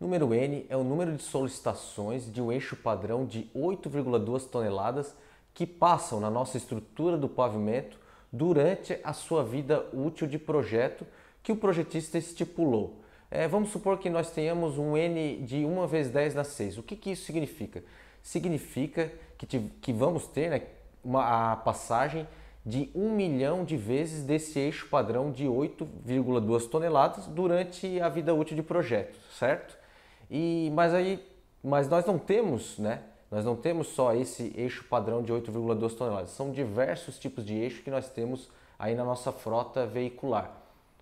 Número N é o número de solicitações de um eixo padrão de 8,2 toneladas que passam na nossa estrutura do pavimento durante a sua vida útil de projeto que o projetista estipulou. É, vamos supor que nós tenhamos um N de 1 vez 10 na 6. O que, que isso significa? Significa que, te, que vamos ter né, uma, a passagem de 1 milhão de vezes desse eixo padrão de 8,2 toneladas durante a vida útil de projeto, certo? E, mas aí, mas nós não temos, né? Nós não temos só esse eixo padrão de 8,2 toneladas. São diversos tipos de eixo que nós temos aí na nossa frota veicular.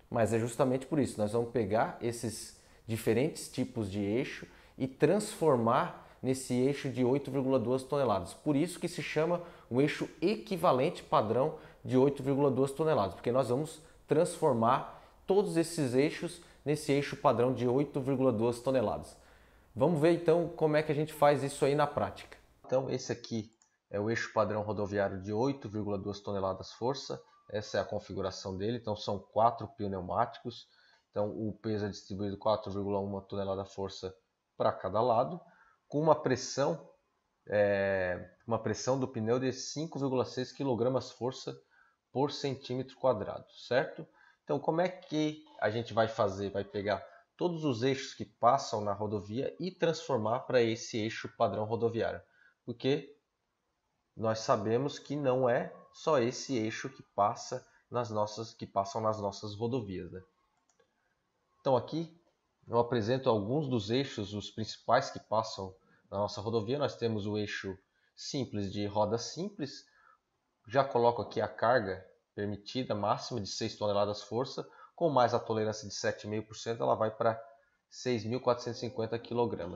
Mas é justamente por isso, nós vamos pegar esses diferentes tipos de eixo e transformar nesse eixo de 8,2 toneladas. Por isso que se chama um eixo equivalente padrão de 8,2 toneladas, porque nós vamos transformar todos esses eixos nesse eixo padrão de 8,2 toneladas. Vamos ver então como é que a gente faz isso aí na prática. Então esse aqui é o eixo padrão rodoviário de 8,2 toneladas força. Essa é a configuração dele, então são quatro pneumáticos. Então o peso é distribuído 4,1 tonelada força para cada lado, com uma pressão é, uma pressão do pneu de 5,6 kg força por centímetro quadrado, certo? Então, como é que a gente vai fazer? Vai pegar todos os eixos que passam na rodovia e transformar para esse eixo padrão rodoviário. Porque nós sabemos que não é só esse eixo que passa nas nossas que passam nas nossas rodovias, né? Então aqui eu apresento alguns dos eixos, os principais que passam na nossa rodovia. Nós temos o eixo simples de roda simples. Já coloco aqui a carga permitida máxima de 6 toneladas força, com mais a tolerância de 7,5%, ela vai para 6.450 kg.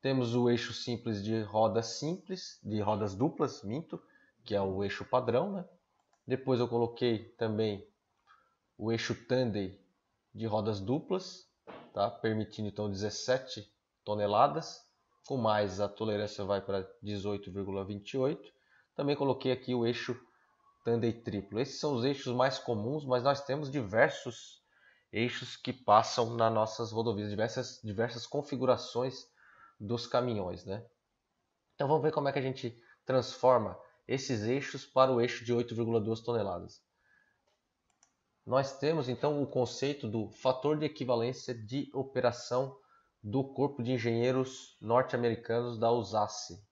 Temos o eixo simples de rodas simples, de rodas duplas, minto, que é o eixo padrão. Né? Depois eu coloquei também o eixo tandem de rodas duplas, tá? permitindo então 17 toneladas, com mais a tolerância vai para 18,28. Também coloquei aqui o eixo tandem triplo. Esses são os eixos mais comuns, mas nós temos diversos eixos que passam nas nossas rodovias, diversas, diversas configurações dos caminhões. Né? Então vamos ver como é que a gente transforma esses eixos para o eixo de 8,2 toneladas. Nós temos então o conceito do fator de equivalência de operação do Corpo de Engenheiros Norte-Americanos da USACE,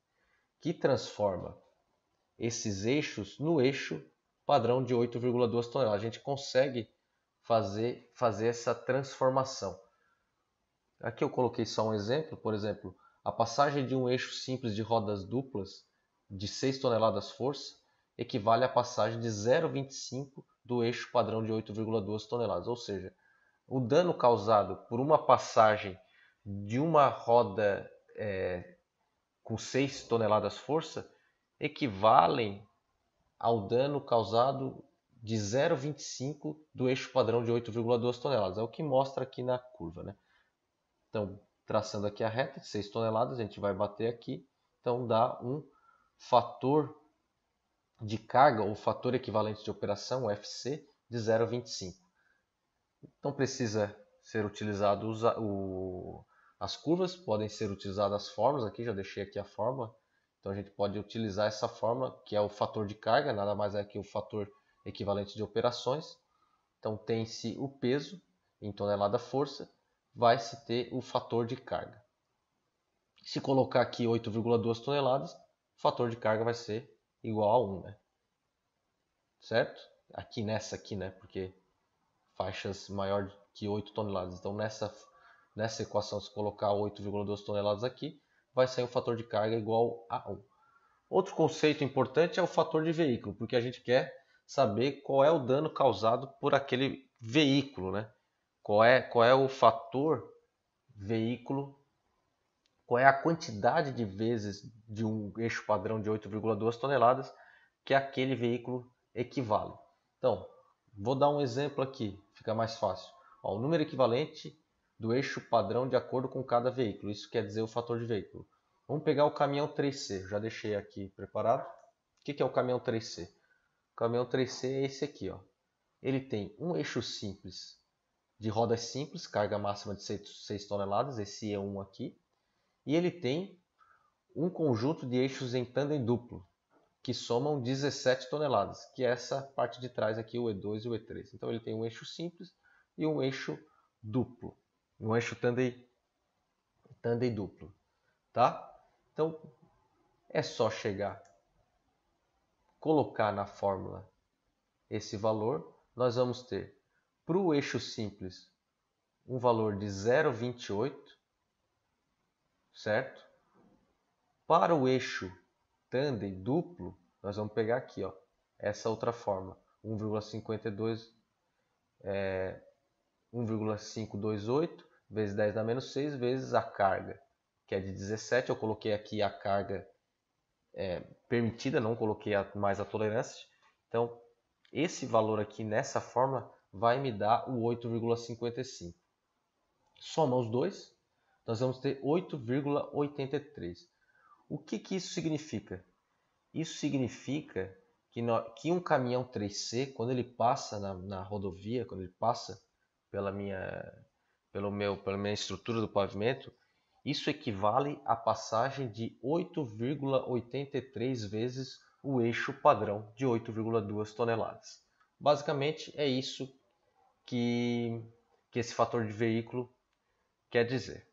que transforma esses eixos no eixo padrão de 8,2 toneladas. A gente consegue fazer, fazer essa transformação. Aqui eu coloquei só um exemplo, por exemplo, a passagem de um eixo simples de rodas duplas de 6 toneladas força equivale à passagem de 0,25 do eixo padrão de 8,2 toneladas, ou seja, o dano causado por uma passagem de uma roda é, com 6 toneladas força equivalem ao dano causado de 0,25 do eixo padrão de 8,2 toneladas. É o que mostra aqui na curva. Né? Então, traçando aqui a reta de 6 toneladas, a gente vai bater aqui. Então, dá um fator de carga, ou fator equivalente de operação, (FC) de 0,25. Então, precisa ser utilizado o, as curvas, podem ser utilizadas as formas. Aqui já deixei aqui a forma então a gente pode utilizar essa fórmula, que é o fator de carga, nada mais é que o fator equivalente de operações. Então tem-se o peso em então tonelada-força, é vai-se ter o fator de carga. Se colocar aqui 8,2 toneladas, o fator de carga vai ser igual a 1, né? Certo? Aqui nessa aqui, né? Porque faixas maior que 8 toneladas. Então nessa, nessa equação, se colocar 8,2 toneladas aqui, vai sair o fator de carga igual a 1. Outro conceito importante é o fator de veículo, porque a gente quer saber qual é o dano causado por aquele veículo, né? Qual é, qual é o fator veículo, qual é a quantidade de vezes de um eixo padrão de 8,2 toneladas que aquele veículo equivale. Então, vou dar um exemplo aqui, fica mais fácil. Ó, o número equivalente do eixo padrão de acordo com cada veículo. Isso quer dizer o fator de veículo. Vamos pegar o caminhão 3C, já deixei aqui preparado. O que é o caminhão 3C? O caminhão 3C é esse aqui. Ó. Ele tem um eixo simples de rodas simples, carga máxima de 6 toneladas, esse é um aqui. E ele tem um conjunto de eixos em tandem duplo, que somam 17 toneladas, que é essa parte de trás aqui, o E2 e o E3. Então ele tem um eixo simples e um eixo duplo um eixo tandem, tandem duplo, tá? Então, é só chegar, colocar na fórmula esse valor, nós vamos ter para o eixo simples um valor de 0,28, certo? Para o eixo tandem duplo, nós vamos pegar aqui, ó, essa outra forma, 1,52 é, 1,528 vezes 10 dá menos 6 vezes a carga, que é de 17. Eu coloquei aqui a carga é, permitida, não coloquei a, mais a tolerância. Então, esse valor aqui nessa fórmula vai me dar o 8,55. Soma os dois, nós vamos ter 8,83. O que, que isso significa? Isso significa que, no, que um caminhão 3C, quando ele passa na, na rodovia, quando ele passa pela minha, pelo meu, pela minha estrutura do pavimento, isso equivale à passagem de 8,83 vezes o eixo padrão de 8,2 toneladas. Basicamente é isso que, que esse fator de veículo quer dizer.